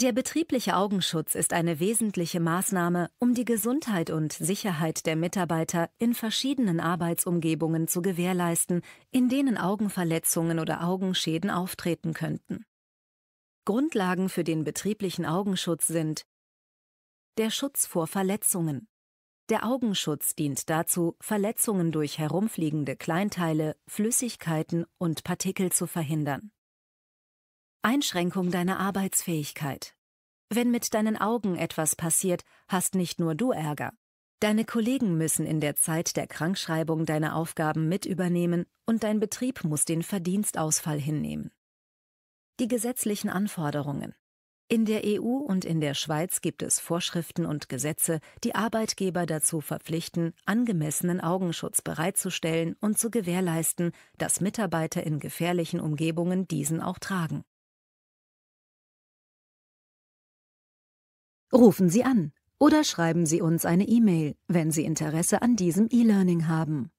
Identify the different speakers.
Speaker 1: Der betriebliche Augenschutz ist
Speaker 2: eine wesentliche Maßnahme, um die Gesundheit und Sicherheit der Mitarbeiter in verschiedenen Arbeitsumgebungen zu gewährleisten, in denen Augenverletzungen oder Augenschäden auftreten könnten. Grundlagen für den betrieblichen Augenschutz sind der Schutz vor Verletzungen. Der Augenschutz dient dazu, Verletzungen durch herumfliegende Kleinteile, Flüssigkeiten und Partikel zu verhindern. Einschränkung deiner Arbeitsfähigkeit. Wenn mit deinen Augen etwas passiert, hast nicht nur du Ärger. Deine Kollegen müssen in der Zeit der Krankschreibung deine Aufgaben mit übernehmen und dein Betrieb muss den Verdienstausfall hinnehmen. Die gesetzlichen Anforderungen. In der EU und in der Schweiz gibt es Vorschriften und Gesetze, die Arbeitgeber dazu verpflichten, angemessenen Augenschutz bereitzustellen und zu gewährleisten, dass Mitarbeiter in gefährlichen Umgebungen
Speaker 1: diesen auch tragen. Rufen Sie an oder schreiben Sie uns eine E-Mail, wenn Sie Interesse an diesem E-Learning haben.